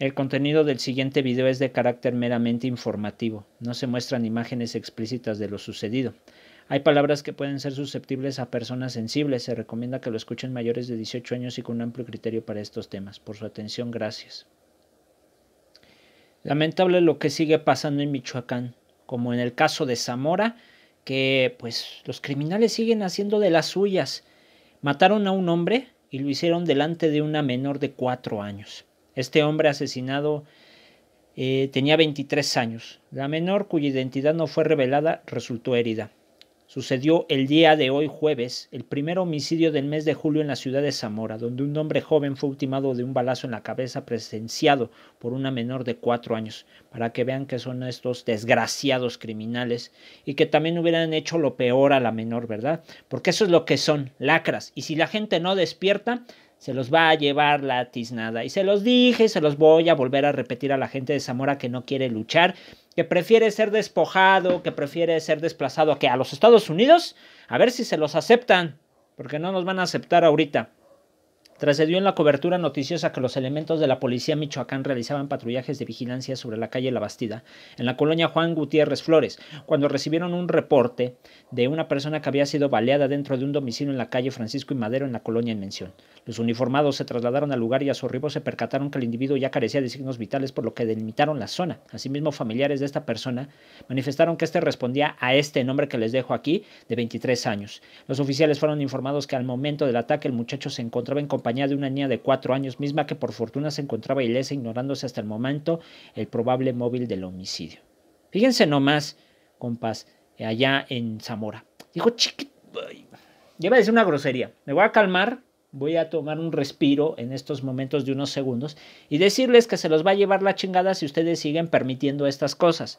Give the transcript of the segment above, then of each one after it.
El contenido del siguiente video es de carácter meramente informativo. No se muestran imágenes explícitas de lo sucedido. Hay palabras que pueden ser susceptibles a personas sensibles. Se recomienda que lo escuchen mayores de 18 años y con un amplio criterio para estos temas. Por su atención, gracias. Lamentable lo que sigue pasando en Michoacán, como en el caso de Zamora, que pues los criminales siguen haciendo de las suyas. Mataron a un hombre y lo hicieron delante de una menor de 4 años. Este hombre asesinado eh, tenía 23 años. La menor, cuya identidad no fue revelada, resultó herida. Sucedió el día de hoy jueves, el primer homicidio del mes de julio en la ciudad de Zamora, donde un hombre joven fue ultimado de un balazo en la cabeza presenciado por una menor de cuatro años, para que vean que son estos desgraciados criminales y que también hubieran hecho lo peor a la menor, ¿verdad? Porque eso es lo que son, lacras. Y si la gente no despierta, se los va a llevar la tiznada. Y se los dije, se los voy a volver a repetir a la gente de Zamora que no quiere luchar, que prefiere ser despojado, que prefiere ser desplazado que a los Estados Unidos, a ver si se los aceptan, porque no nos van a aceptar ahorita. Trascedió en la cobertura noticiosa que los elementos de la policía Michoacán realizaban patrullajes de vigilancia sobre la calle La Bastida, en la colonia Juan Gutiérrez Flores, cuando recibieron un reporte de una persona que había sido baleada dentro de un domicilio en la calle Francisco y Madero en la colonia en mención. Los uniformados se trasladaron al lugar y a su arribo se percataron que el individuo ya carecía de signos vitales por lo que delimitaron la zona. Asimismo, familiares de esta persona manifestaron que este respondía a este nombre que les dejo aquí, de 23 años. Los oficiales fueron informados que al momento del ataque el muchacho se encontraba en compañía de una niña de cuatro años misma que por fortuna se encontraba ilesa ignorándose hasta el momento el probable móvil del homicidio. Fíjense nomás, compas, allá en Zamora. Dijo, chiquit... Lleva a decir una grosería. Me voy a calmar, voy a tomar un respiro en estos momentos de unos segundos y decirles que se los va a llevar la chingada si ustedes siguen permitiendo estas cosas.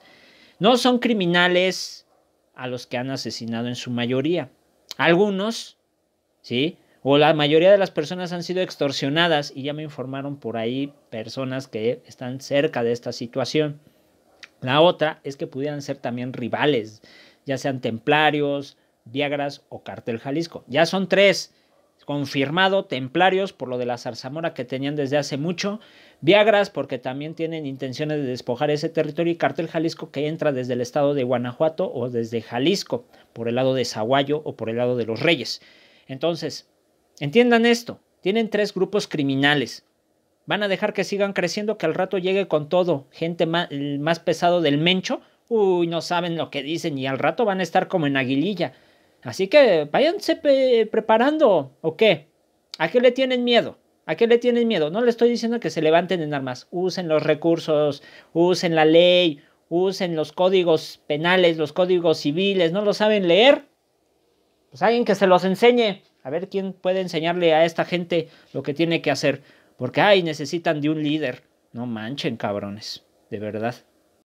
No son criminales a los que han asesinado en su mayoría. Algunos, ¿sí? o la mayoría de las personas han sido extorsionadas y ya me informaron por ahí personas que están cerca de esta situación. La otra es que pudieran ser también rivales, ya sean templarios, viagras o cartel Jalisco. Ya son tres, confirmado, templarios por lo de la zarzamora que tenían desde hace mucho, viagras porque también tienen intenciones de despojar ese territorio y cartel Jalisco que entra desde el estado de Guanajuato o desde Jalisco, por el lado de Zaguayo o por el lado de los Reyes. Entonces, Entiendan esto, tienen tres grupos criminales. Van a dejar que sigan creciendo, que al rato llegue con todo, gente más, pesado del mencho. Uy, no saben lo que dicen y al rato van a estar como en aguililla. Así que váyanse preparando, ¿o qué? ¿A qué le tienen miedo? ¿A qué le tienen miedo? No le estoy diciendo que se levanten en armas. Usen los recursos, usen la ley, usen los códigos penales, los códigos civiles. ¿No lo saben leer? pues alguien que se los enseñe. A ver quién puede enseñarle a esta gente lo que tiene que hacer. Porque, ay, necesitan de un líder. No manchen, cabrones. De verdad.